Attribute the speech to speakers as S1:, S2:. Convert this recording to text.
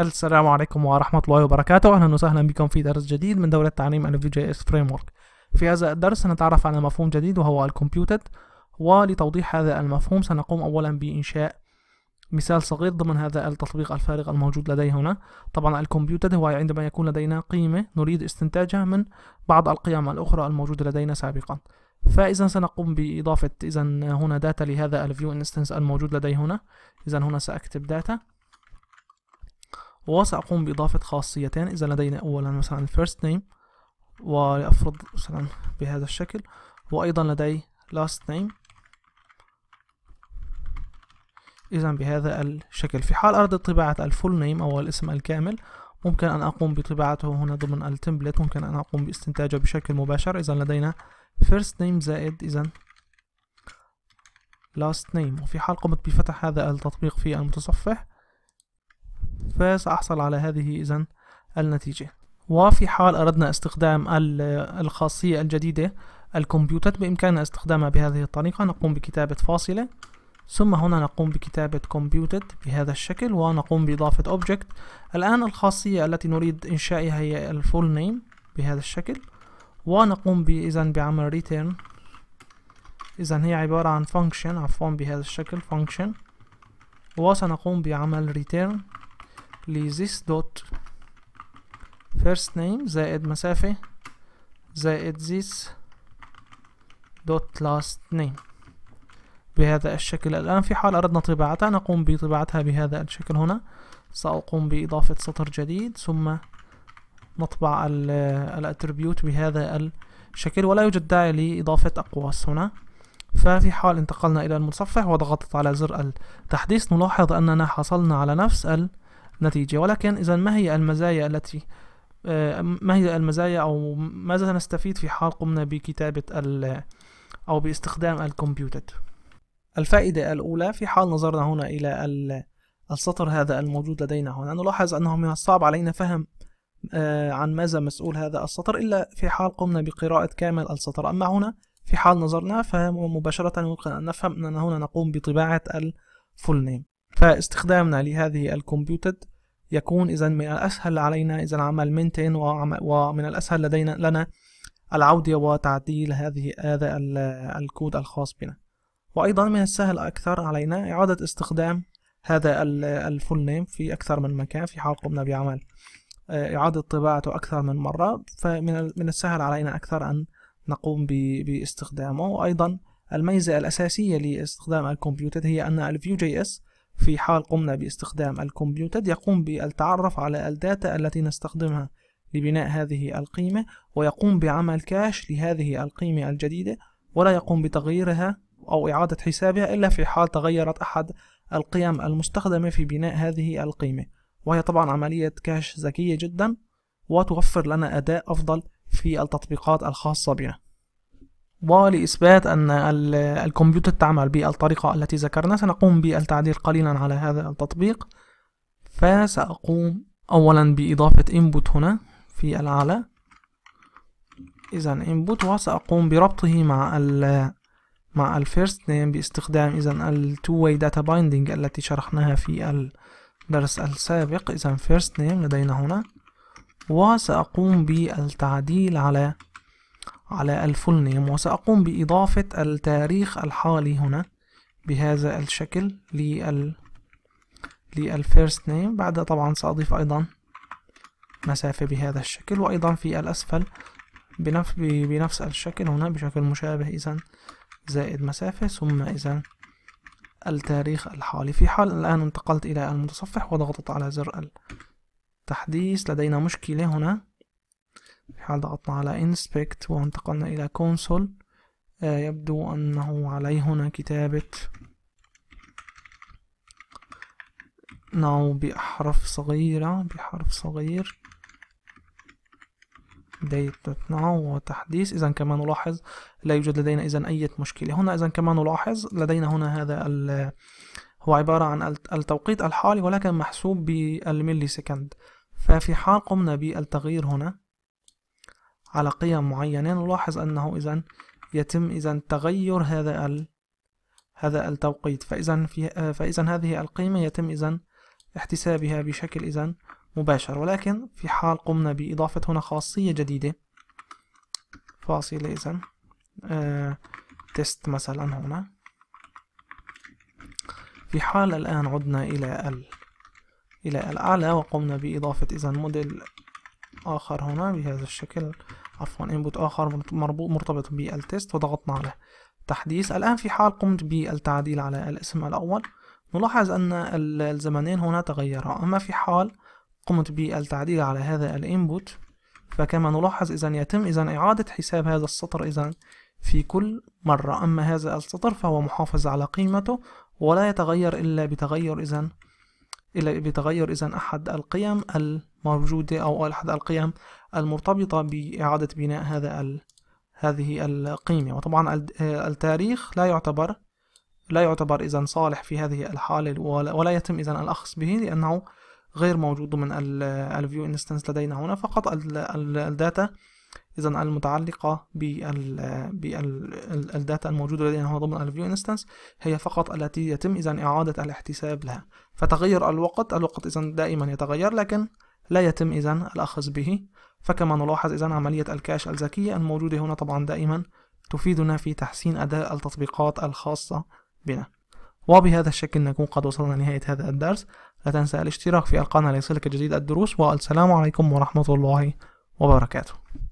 S1: السلام عليكم ورحمة الله وبركاته أهلا وسهلا بكم في درس جديد من دورة تعليم ال Vue.js Framework في هذا الدرس سنتعرف على مفهوم جديد وهو الكمبيوتد ولتوضيح هذا المفهوم سنقوم أولا بإنشاء مثال صغير ضمن هذا التطبيق الفارغ الموجود لدي هنا طبعا الكمبيوتد هو عندما يكون لدينا قيمة نريد استنتاجها من بعض القيم الأخرى الموجودة لدينا سابقا فإذا سنقوم بإضافة إذا هنا داتا لهذا الفيو انستنس الموجود لدي هنا إذا هنا سأكتب داتا وسأقوم بإضافة خاصيتين إذا لدينا أولا مثلا first name ولأفرض مثلا بهذا الشكل وأيضا لدي last name إذا بهذا الشكل في حال أردت طباعة الفول نيم أو الاسم الكامل ممكن أن أقوم بطباعته هنا ضمن التمبلت ممكن أن أقوم باستنتاجه بشكل مباشر إذا لدينا first name زائد إذا last name وفي حال قمت بفتح هذا التطبيق في المتصفح فسأحصل على هذه إذا النتيجة وفي حال أردنا استخدام الخاصية الجديدة الكمبيوتر بإمكاننا استخدامها بهذه الطريقة نقوم بكتابة فاصلة ثم هنا نقوم بكتابة computed بهذا الشكل ونقوم بإضافة object الآن الخاصية التي نريد إنشائها هي الفول نيم بهذا الشكل ونقوم إذا بعمل return إذا هي عبارة عن function عفوا بهذا الشكل function وسنقوم بعمل return لذيس دوت first name زائد مسافة زائد this دوت last name بهذا الشكل الآن في حال أردنا طباعتها نقوم بطباعتها بهذا الشكل هنا سأقوم بإضافة سطر جديد ثم نطبع الأتربيوت بهذا الشكل ولا يوجد داعي لإضافة أقواس هنا ففي حال انتقلنا إلى المتصفح وضغطت على زر التحديث نلاحظ أننا حصلنا على نفس نتيجة ولكن إذا ما هي المزايا التي آه، ما هي المزايا أو ماذا سنستفيد في حال قمنا بكتابة أو باستخدام الكمبيوتد الفائدة الأولى في حال نظرنا هنا إلى السطر هذا الموجود لدينا هنا نلاحظ أنه من الصعب علينا فهم آه، عن ماذا مسؤول هذا السطر إلا في حال قمنا بقراءة كامل السطر أما هنا في حال نظرنا فمباشرة ممكن أن نفهم أننا هنا نقوم بطباعة الفول نيم فاستخدامنا لهذه الكمبيوتد يكون إذا من الأسهل علينا إذا عمل مينتين ومن الأسهل لدينا لنا العودة وتعديل هذه هذا الكود الخاص بنا وأيضا من السهل أكثر علينا إعادة استخدام هذا الفول نيم في أكثر من مكان في حال قمنا بعمل آه، إعادة طباعته أكثر من مرة فمن من السهل علينا أكثر أن نقوم باستخدامه وأيضا الميزة الأساسية لاستخدام الكمبيوتر هي أن الفيو جي اس في حال قمنا باستخدام الكمبيوتر يقوم بالتعرف على الداتا التي نستخدمها لبناء هذه القيمة ويقوم بعمل كاش لهذه القيمة الجديدة ولا يقوم بتغييرها أو إعادة حسابها إلا في حال تغيرت أحد القيم المستخدمة في بناء هذه القيمة وهي طبعا عملية كاش ذكية جدا وتوفر لنا أداء أفضل في التطبيقات الخاصة بنا ولإثبات أن الكمبيوتر تعمل بالطريقة التي ذكرنا سنقوم بالتعديل قليلا على هذا التطبيق فسأقوم أولا بإضافة input هنا في الأعلى إذا input وسأقوم بربطه مع ال مع الفيرست نيم باستخدام إذا ال two way data binding التي شرحناها في الدرس السابق إذا فيرست نيم لدينا هنا وسأقوم بالتعديل على على نيم وسأقوم بإضافة التاريخ الحالي هنا بهذا الشكل لل للفيرست نيم بعدها طبعا سأضيف أيضا مسافة بهذا الشكل وأيضا في الأسفل بنفس بنفس الشكل هنا بشكل مشابه إذا زائد مسافة ثم إذا التاريخ الحالي في حال الآن انتقلت إلى المتصفح وضغطت على زر التحديث لدينا مشكلة هنا حال ضغطنا على inspect وانتقلنا إلى console آه، يبدو أنه هنا كتابة now بأحرف صغيرة بحرف صغير ديت now وتحديث إذا كما نلاحظ لا يوجد لدينا إذا أي مشكلة هنا إذا كما نلاحظ لدينا هنا هذا هو عبارة عن التوقيت الحالي ولكن محسوب بالملي سكند ففي حال قمنا بالتغيير هنا على قيم معينة نلاحظ أنه إذا يتم إذا تغير هذا ال هذا التوقيت فإذا في فإذا هذه القيمة يتم إذا احتسابها بشكل إذا مباشر ولكن في حال قمنا بإضافة هنا خاصية جديدة فاصلة إذا آه تست مثلا هنا في حال الآن عدنا إلى ال إلى الأعلى وقمنا بإضافة إذا موديل آخر هنا بهذا الشكل عفوا input آخر مرتبط بالتست وضغطنا عليه تحديث الآن في حال قمت بالتعديل على الاسم الأول نلاحظ أن الزمنين هنا تغيرا أما في حال قمت بالتعديل على هذا الانبوت فكما نلاحظ إذا يتم إذا إعادة حساب هذا السطر إذا في كل مرة أما هذا السطر فهو محافظ على قيمته ولا يتغير إلا بتغير إذا إلا بتغير إذا أحد القيم الموجودة أو أحد القيم المرتبطة بإعادة بناء هذا ال هذه القيمة وطبعا التاريخ لا يعتبر لا يعتبر إذا صالح في هذه الحالة ولا يتم إذا الأخذ به لأنه غير موجود من الفيو انستنس لدينا هنا فقط الداتا إذا المتعلقة بالداتا الموجودة لدينا هنا ضمن الفيو انستنس هي فقط التي يتم إذا إعادة الاحتساب لها فتغير الوقت الوقت إذا دائما يتغير لكن لا يتم إذن الأخذ به فكما نلاحظ إذا عملية الكاش الذكية الموجودة هنا طبعا دائما تفيدنا في تحسين أداء التطبيقات الخاصة بنا وبهذا الشكل نكون قد وصلنا لنهاية هذا الدرس لا تنسى الاشتراك في القناة ليصلك جديد الدروس والسلام عليكم ورحمة الله وبركاته